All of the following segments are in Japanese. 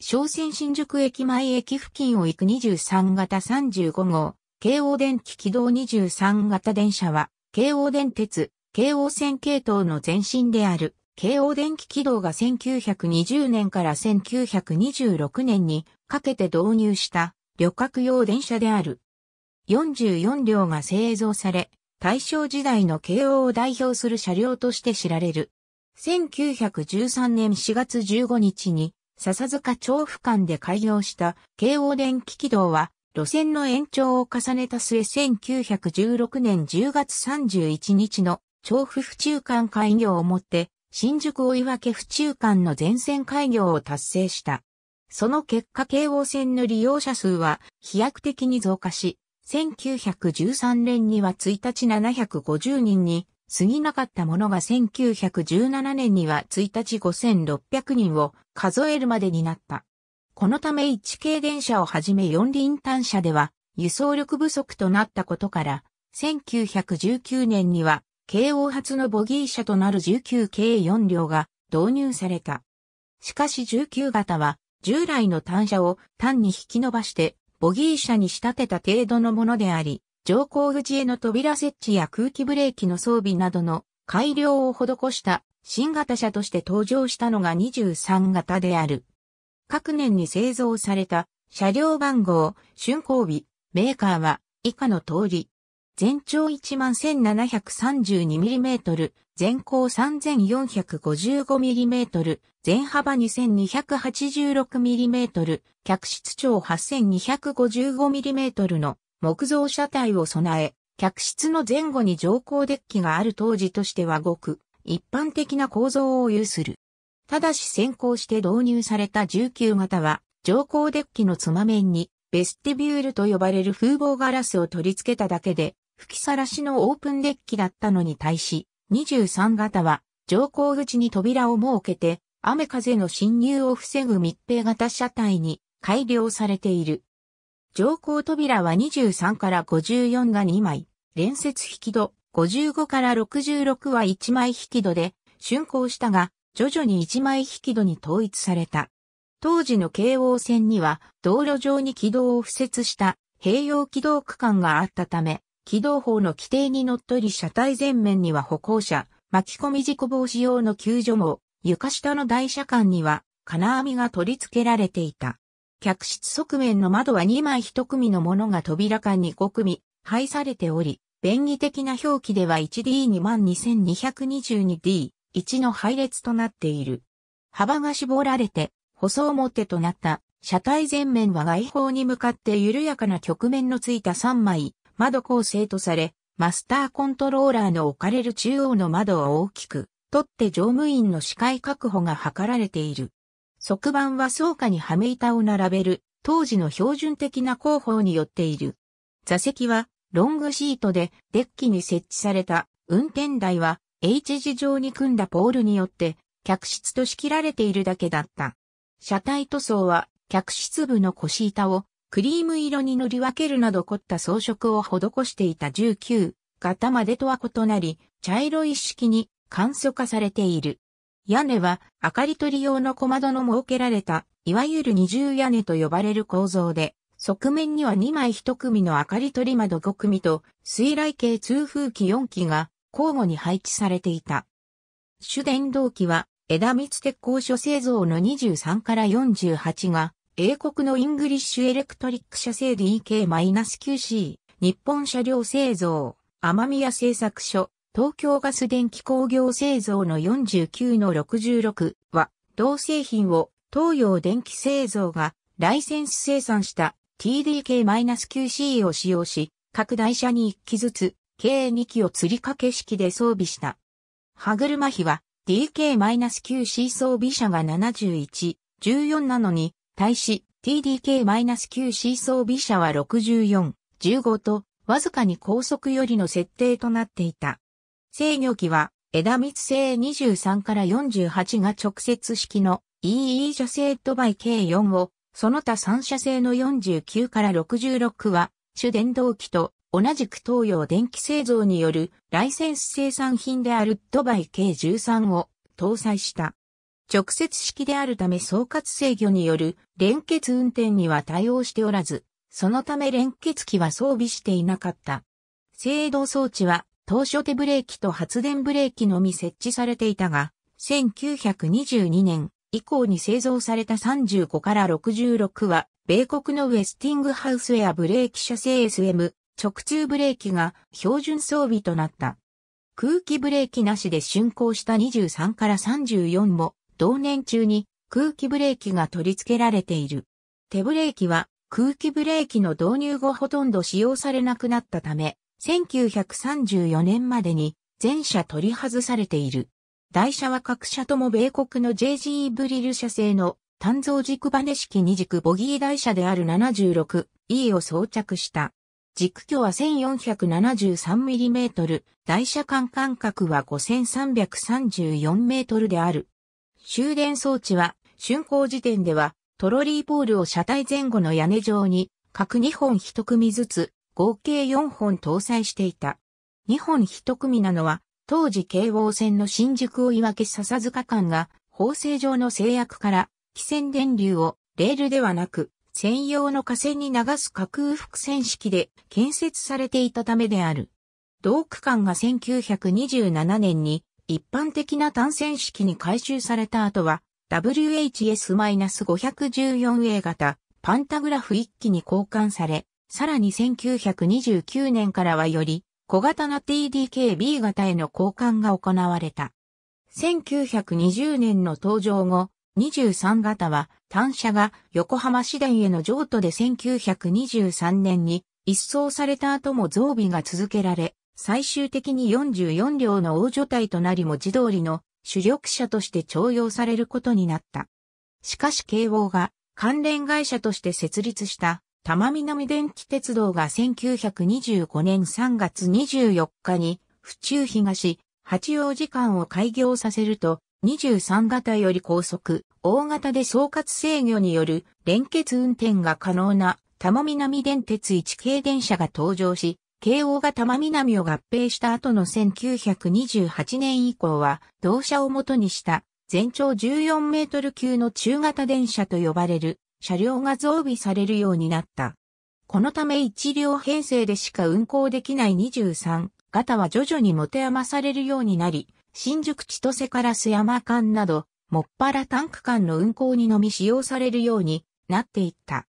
商泉新宿駅前駅付近を行く23型35号、京王電気軌道23型電車は、京王電鉄、京王線系統の前身である、京王電気軌道が1920年から1926年にかけて導入した旅客用電車である。44両が製造され、大正時代の京王を代表する車両として知られる。1913年4月15日に笹塚調布間で開業した京王電気軌道は、路線の延長を重ねた末1916年10月31日の調布府中間開業をもって、新宿追分府中間の全線開業を達成した。その結果京王線の利用者数は飛躍的に増加し、1913年には1日750人に過ぎなかったものが1917年には1日5600人を数えるまでになった。このため1系電車をはじめ四輪単車では輸送力不足となったことから、1919年には京王発のボギー車となる19系4両が導入された。しかし19型は従来の単車を単に引き伸ばしてボギー車に仕立てた程度のものであり、乗降口への扉設置や空気ブレーキの装備などの改良を施した新型車として登場したのが23型である。各年に製造された車両番号、竣工日、メーカーは以下の通り。全長 11,732mm、全高 3,455mm、全幅 2,286mm、客室長 8,255mm の木造車体を備え、客室の前後に乗降デッキがある当時としてはごく一般的な構造を有する。ただし先行して導入された19型は、乗降デッキのつま面に、ベスティビュールと呼ばれる風防ガラスを取り付けただけで、吹きさらしのオープンデッキだったのに対し、23型は、乗降口に扉を設けて、雨風の侵入を防ぐ密閉型車体に改良されている。乗降扉は23から54が2枚、連接引き戸、55から66は1枚引き戸で、竣工したが、徐々に1枚引き戸に統一された。当時の京王線には、道路上に軌道を付設した併用軌道区間があったため、軌道法の規定にのっとり車体前面には歩行者、巻き込み事故防止用の救助網、床下の台車間には金網が取り付けられていた。客室側面の窓は2枚1組のものが扉間に5組、配されており、便宜的な表記では 1D22222D、1の配列となっている。幅が絞られて、細表となった車体前面は外方に向かって緩やかな曲面のついた3枚、窓構成とされ、マスターコントローラーの置かれる中央の窓は大きく、取って乗務員の視界確保が図られている。側板は草下に羽目板を並べる、当時の標準的な工法によっている。座席はロングシートでデッキに設置された運転台は H 字状に組んだポールによって客室と仕切られているだけだった。車体塗装は客室部の腰板をクリーム色に塗り分けるなど凝った装飾を施していた19型までとは異なり、茶色一式に簡素化されている。屋根は明かり取り用の小窓の設けられた、いわゆる二重屋根と呼ばれる構造で、側面には2枚1組の明かり取り窓5組と、水雷系通風機4機が交互に配置されていた。主電動機は枝光鉄工所製造の23から48が、英国のイングリッシュエレクトリック社製 DK-9C、日本車両製造、天宮製作所、東京ガス電気工業製造の49の66は、同製品を東洋電気製造がライセンス生産した t d k 9 c を使用し、各台車に1機ずつ、計2機を吊り掛け式で装備した。歯車比は d k 9 c 装備車が71、14なのに、対し t d k 9 c 装備車は64、15と、わずかに高速よりの設定となっていた。制御機は枝密製23から48が直接式の EE 助性ドバイ k 4を、その他三射製の49から66は、主電動機と同じく東洋電気製造によるライセンス生産品であるドバイ k 13を搭載した。直接式であるため総括制御による連結運転には対応しておらず、そのため連結機は装備していなかった。制動装置は当初手ブレーキと発電ブレーキのみ設置されていたが、1922年以降に製造された35から66は、米国のウェスティングハウスアブレーキ車製 SM、直通ブレーキが標準装備となった。空気ブレーキなしで竣工した23から34も、同年中に空気ブレーキが取り付けられている。手ブレーキは空気ブレーキの導入後ほとんど使用されなくなったため、1934年までに全車取り外されている。台車は各社とも米国の j g ブリル社製の単造軸バネ式二軸ボギー台車である 76E を装着した。軸距は 1473mm、台車間間隔は 5334m である。終電装置は、竣工時点では、トロリーポールを車体前後の屋根上に、各2本1組ずつ合計4本搭載していた。2本1組なのは、当時京王線の新宿をい訳笹塚間が、法制上の制約から、汽船電流をレールではなく、専用の架線に流す架空伏線式で建設されていたためである。同区間が1927年に一般的な単線式に改修された後は WHS-514A 型パンタグラフ1機に交換されさらに1929年からはより小型な TDK-B 型への交換が行われた。1920年の登場後、23型は単車が横浜市電への譲渡で1923年に一掃された後も増備が続けられ、最終的に44両の大所帯となり文字通りの主力車として徴用されることになった。しかし慶応が関連会社として設立した多摩南電気鉄道が1925年3月24日に、府中東、八王子間を開業させると、23型より高速、大型で総括制御による連結運転が可能な多摩南電鉄1系電車が登場し、京王が多摩南を合併した後の1928年以降は、同社を元にした全長14メートル級の中型電車と呼ばれる車両が増備されるようになった。このため一両編成でしか運行できない23型は徐々に持て余されるようになり、新宿千歳から須山間など、もっぱらタンク間の運行にのみ使用されるようになっていった。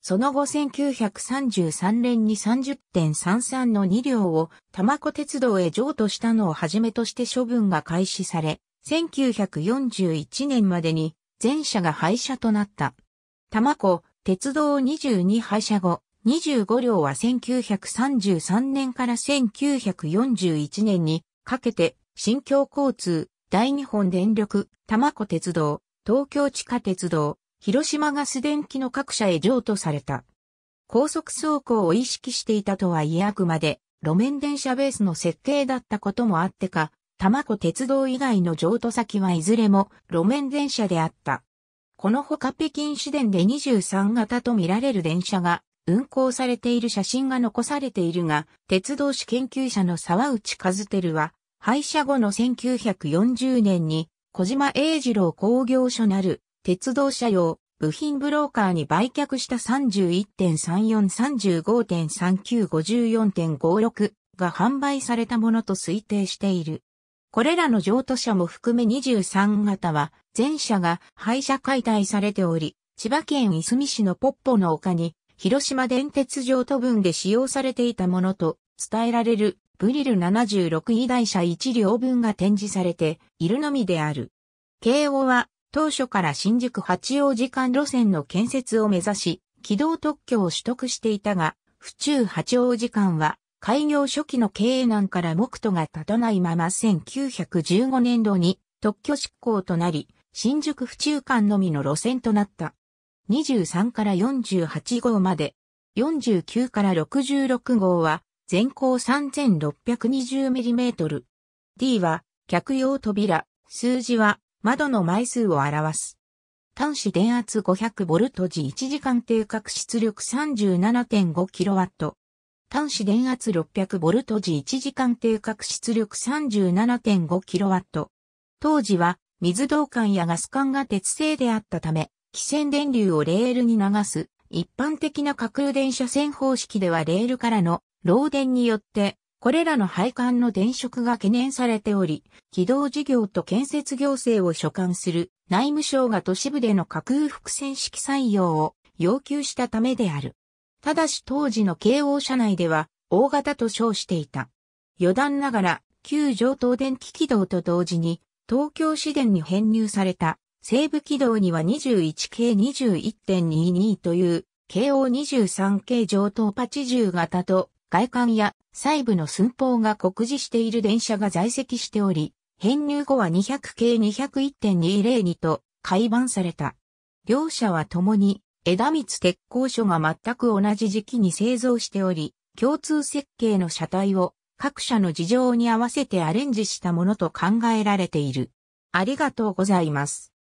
その後1933年に30.33の2両を玉子鉄道へ譲渡したのをはじめとして処分が開始され、1941年までに全車が廃車となった。玉子、鉄道22廃車後、25両は1933年から1941年にかけて、新京交通、大日本電力、玉子鉄道、東京地下鉄道、広島ガス電機の各社へ譲渡された。高速走行を意識していたとはいえあくまで路面電車ベースの設計だったこともあってか、玉子鉄道以外の譲渡先はいずれも路面電車であった。このほか北京市電で23型とみられる電車が運行されている写真が残されているが、鉄道史研究者の沢内和輝は、廃車後の1940年に小島英二郎工業所なる鉄道車用部品ブローカーに売却した31.34、35.39、54.56が販売されたものと推定している。これらの譲渡車も含め23型は、全車が廃車解体されており、千葉県いすみ市のポッポの丘に、広島電鉄譲渡分で使用されていたものと伝えられるブリル76位台車1両分が展示されているのみである。慶応は当初から新宿八王子間路線の建設を目指し、軌道特許を取得していたが、府中八王子間は開業初期の経営難から目途が立たないまま1915年度に特許執行となり、新宿府中間のみの路線となった。23から48号まで、49から66号は全高 3620mm。D は客用扉、数字は窓の枚数を表す。端子電圧 500V 時1時間定格出力 37.5kW。端子電圧 600V 時1時間定格出力 37.5kW。当時は水道管やガス管が鉄製であったため、汽船電流をレールに流す一般的な架空電車線方式ではレールからの漏電によって、これらの配管の電飾が懸念されており、軌道事業と建設行政を所管する内務省が都市部での架空伏線式採用を要求したためである。ただし当時の京王車内では、大型と称していた。余談ながら、旧上東電気軌道と同時に、東京市電に編入された、西部軌道には21系21.22という、京王23系上東80型と、外観や細部の寸法が酷似している電車が在籍しており、編入後は200 k 201.202と改版された。両者は共に枝光鉄工所が全く同じ時期に製造しており、共通設計の車体を各社の事情に合わせてアレンジしたものと考えられている。ありがとうございます。